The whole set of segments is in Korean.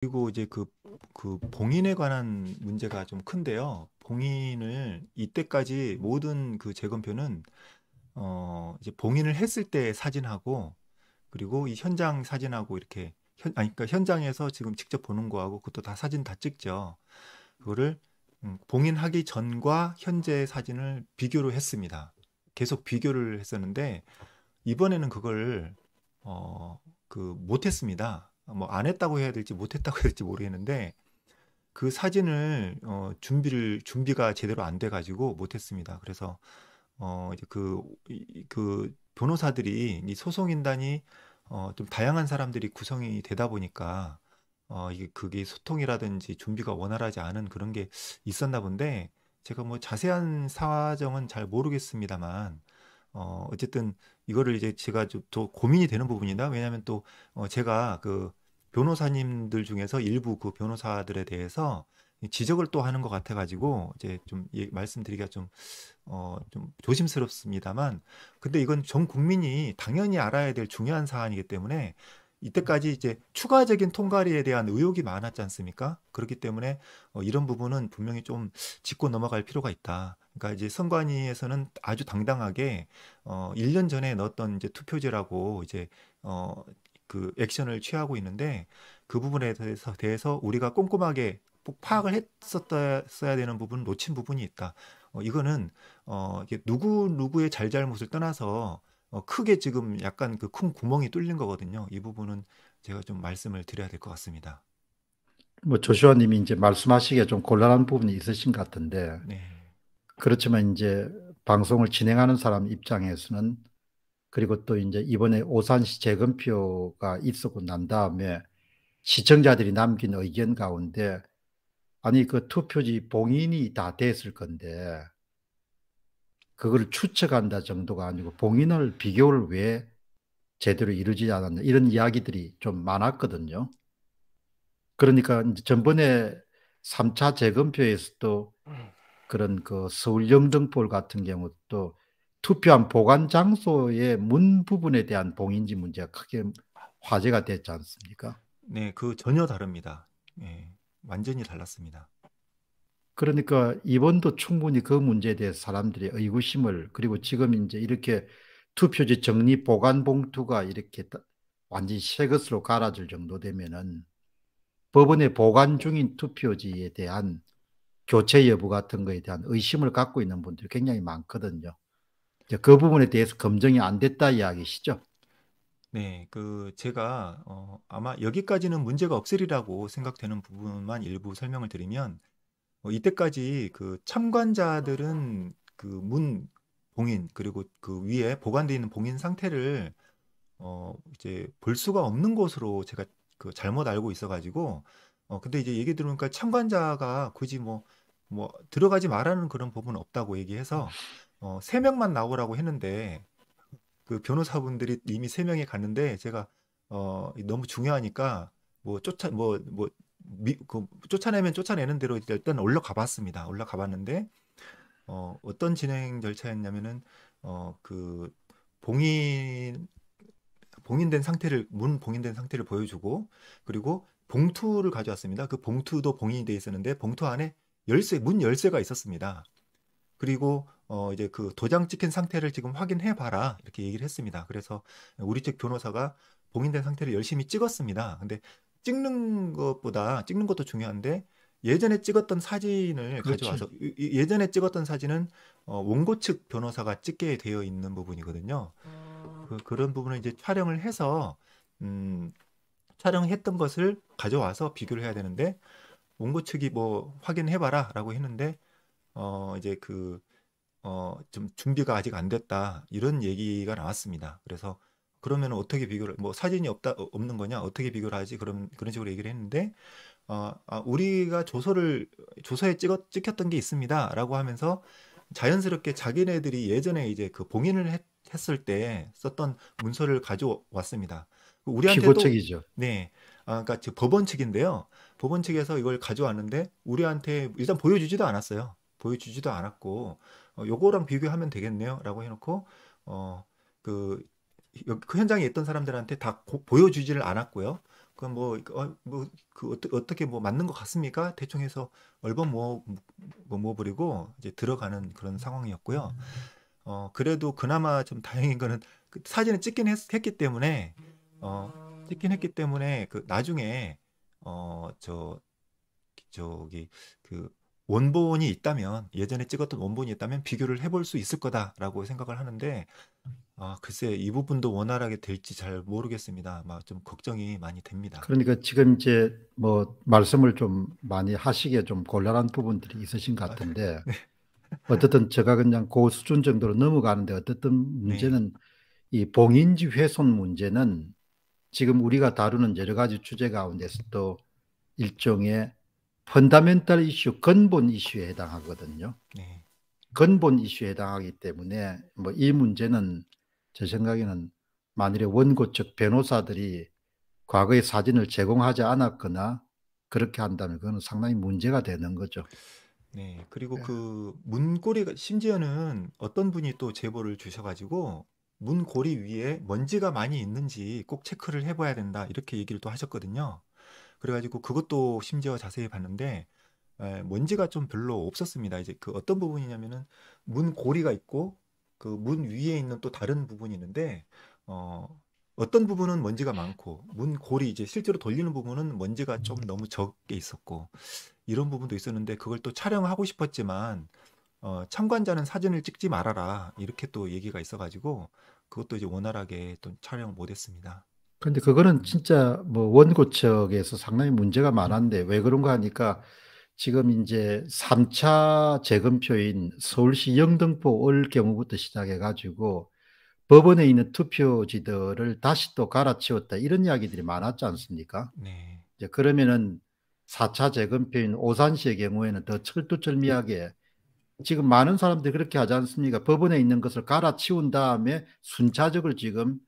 그리고 이제 그, 그 봉인에 관한 문제가 좀 큰데요. 봉인을 이때까지 모든 그 재검표는 어 이제 봉인을 했을 때 사진하고 그리고 이 현장 사진하고 이렇게 현 아니 그러니까 현장에서 지금 직접 보는 거하고 그것도 다 사진 다 찍죠. 그거를 음, 봉인하기 전과 현재 사진을 비교를 했습니다. 계속 비교를 했었는데 이번에는 그걸 어 그 못했습니다. 뭐안 했다고 해야 될지 못했다고 해야 될지 모르겠는데 그 사진을 어, 준비를 준비가 제대로 안 돼가지고 못했습니다. 그래서 어, 이제 그, 이, 그 변호사들이 이 소송인단이 어, 좀 다양한 사람들이 구성이 되다 보니까 어, 이게 그게 소통이라든지 준비가 원활하지 않은 그런 게 있었나 본데 제가 뭐 자세한 사정은 잘 모르겠습니다만 어, 어쨌든 이거를 이제 제가 좀 더 고민이 되는 부분이다. 왜냐하면 또 어, 제가 그 변호사님들 중에서 일부 그 변호사들에 대해서 지적을 또 하는 것 같아가지고 이제 좀 예, 말씀드리기가 좀, 어, 좀 조심스럽습니다만, 근데 이건 전 국민이 당연히 알아야 될 중요한 사안이기 때문에 이때까지 이제 추가적인 통과리에 대한 의혹이 많았지 않습니까? 그렇기 때문에 어, 이런 부분은 분명히 좀 짚고 넘어갈 필요가 있다. 그러니까 이제 선관위에서는 아주 당당하게 어 1년 전에 넣었던 이제 투표제라고 이제 어그 액션을 취하고 있는데 그 부분에 대해서 대해서 우리가 꼼꼼하게 파악을 했었어야 되는 부분 놓친 부분이 있다. 어, 이거는 어, 이게 누구 누구의 잘잘못을 떠나서 어, 크게 지금 약간 그 큰 구멍이 뚫린 거거든요. 이 부분은 제가 좀 말씀을 드려야 될 것 같습니다. 뭐조시원님이 이제 말씀하시기에 좀 곤란한 부분이 있으신 것 같은데 네. 그렇지만 이제 방송을 진행하는 사람 입장에서는 그리고 또 이제 이번에 오산시 재검표가 있었고 난 다음에 시청자들이 남긴 의견 가운데 아니 그 투표지 봉인이 다 됐을 건데 그걸 추측한다 정도가 아니고 봉인을 비교를 왜 제대로 이루지 않았냐 이런 이야기들이 좀 많았거든요. 그러니까 이제 전번에 3차 재검표에서도 음. 그런 그 서울 영등포 같은 경우도 투표한 보관 장소의 문 부분에 대한 봉인지 문제가 크게 화제가 됐지 않습니까? 네, 그 전혀 다릅니다. 네, 완전히 달랐습니다. 그러니까 이번도 충분히 그 문제에 대해 사람들이 의구심을 그리고 지금 이제 이렇게 투표지 정리 보관 봉투가 이렇게 완전히 새 것으로 갈아질 정도 되면은 법원의 보관 중인 투표지에 대한 교체 여부 같은 거에 대한 의심을 갖고 있는 분들이 굉장히 많거든요. 그 부분에 대해서 검증이 안 됐다 이야기시죠? 네, 그 제가 어, 아마 여기까지는 문제가 없으리라고 생각되는 부분만 일부 설명을 드리면 어, 이때까지 그 참관자들은 그 문 봉인 그리고 그 위에 보관되어 있는 봉인 상태를 어 이제 볼 수가 없는 것으로 제가 그 잘못 알고 있어가지고 어 근데 이제 얘기 들으니까 참관자가 굳이 뭐뭐 뭐 들어가지 말라는 그런 법은 없다고 얘기해서 어, 세명만 나오라고 했는데 그 변호사분들이 이미 세명이 갔는데 제가 어, 너무 중요하니까 뭐 쫓아 뭐 뭐 그 쫓아내면 쫓아내는 대로 일단 올라가 봤습니다. 올라가 봤는데 어, 어떤 진행 절차였냐면은 어, 그 봉인 봉인된 상태를 문 봉인된 상태를 보여주고 그리고 봉투를 가져왔습니다. 그 봉투도 봉인이 돼 있었는데 봉투 안에 열쇠 문 열쇠가 있었습니다. 그리고 어 이제 그 도장 찍힌 상태를 지금 확인해 봐라 이렇게 얘기를 했습니다. 그래서 우리 측 변호사가 봉인된 상태를 열심히 찍었습니다. 근데 찍는 것보다 찍는 것도 중요한데 예전에 찍었던 사진을 그렇지. 가져와서 예전에 찍었던 사진은 어, 원고 측 변호사가 찍게 되어 있는 부분이거든요. 아. 그, 그런 부분을 이제 촬영을 해서 음, 촬영했던 것을 가져와서 비교를 해야 되는데 원고 측이 뭐 확인해봐라라고 했는데 어 이제 그 어, 좀 준비가 아직 안 됐다 이런 얘기가 나왔습니다. 그래서 그러면 어떻게 비교를 뭐 사진이 없다 어, 없는 거냐 어떻게 비교를 하지 그런 그런 식으로 얘기를 했는데 어, 아, 우리가 조서를 조서에 찍어 찍혔던 게 있습니다라고 하면서 자연스럽게 자기네들이 예전에 이제 그 봉인을 했, 을때 썼던 문서를 가져왔습니다. 우리한테도 기보책이죠. 네, 아, 그러니까 즉 법원 측인데요. 법원 측에서 이걸 가져왔는데 우리한테 일단 보여주지도 않았어요. 보여주지도 않았고 어, 요거랑 비교하면 되겠네요라고 해놓고 어그 그 현장에 있던 사람들한테 다 고, 보여주지를 않았고요. 그럼 뭐, 어, 뭐, 그, 어떠, 어떻게 뭐 맞는 것 같습니까? 대충 해서 얼번 모아, 뭐, 모아버리고 이제 들어가는 그런 상황이었고요. 어, 그래도 그나마 좀 다행인 거는 그 사진을 찍긴 했, 했, 기 때문에, 어, 찍긴 했기 때문에 그 나중에, 어, 저, 저기, 그 원본이 있다면 예전에 찍었던 원본이 있다면 비교를 해볼 수 있을 거다라고 생각을 하는데 아 글쎄 이 부분도 원활하게 될지 잘 모르겠습니다. 막 좀 걱정이 많이 됩니다. 그러니까 지금 이제 뭐 말씀을 좀 많이 하시기좀 곤란한 부분들이 있으신 것 같은데 아, 네. 네. 어쨌든 제가 그냥 그 수준 정도로 넘어가는데 어쨌든 문제는 네. 이 봉인지 훼손 문제는 지금 우리가 다루는 여러 가지 주제 가운데서도 일종의 펀다멘탈 이슈, 근본 이슈에 해당하거든요. 네. 근본 이슈에 해당하기 때문에 뭐 이 문제는 제 생각에는 만일에 원고 측 변호사들이 과거의 사진을 제공하지 않았거나 그렇게 한다면 그건 상당히 문제가 되는 거죠. 네, 그리고 네. 그 문고리가 심지어는 어떤 분이 또 제보를 주셔가지고 문고리 위에 먼지가 많이 있는지 꼭 체크를 해봐야 된다 이렇게 얘기를 또 하셨거든요. 그래가지고 그것도 심지어 자세히 봤는데 에, 먼지가 좀 별로 없었습니다. 이제 그 어떤 부분이냐면은 문 고리가 있고 그 문 위에 있는 또 다른 부분이 있는데 어 어떤 부분은 먼지가 많고 문 고리 이제 실제로 돌리는 부분은 먼지가 좀 음. 너무 적게 있었고 이런 부분도 있었는데 그걸 또 촬영하고 싶었지만 어, 참관자는 사진을 찍지 말아라 이렇게 또 얘기가 있어가지고 그것도 이제 원활하게 또 촬영 못했습니다. 근데 그거는 진짜 뭐 원고 측에서 상당히 문제가 많았는데 왜 그런가 하니까 지금 이제 3차 재검표인 서울시 영등포 올 경우부터 시작해가지고 법원에 있는 투표지들을 다시 또 갈아치웠다 이런 이야기들이 많았지 않습니까? 네. 이제 그러면은 4차 재검표인 오산시의 경우에는 더 철두철미하게 지금 많은 사람들이 그렇게 하지 않습니까? 법원에 있는 것을 갈아치운 다음에 순차적으로 지금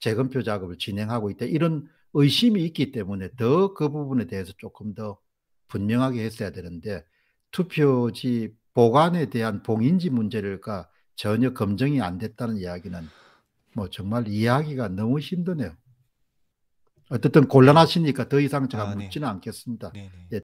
재검표 작업을 진행하고 있다. 이런 의심이 있기 때문에 더 그 부분에 대해서 조금 더 분명하게 했어야 되는데 투표지 보관에 대한 봉인지 문제를까 전혀 검증이 안 됐다는 이야기는 뭐 정말 이해하기가 너무 힘드네요. 어쨌든 곤란하시니까 더 이상 제가 아, 네. 묻지는 않겠습니다. 네, 네. 예,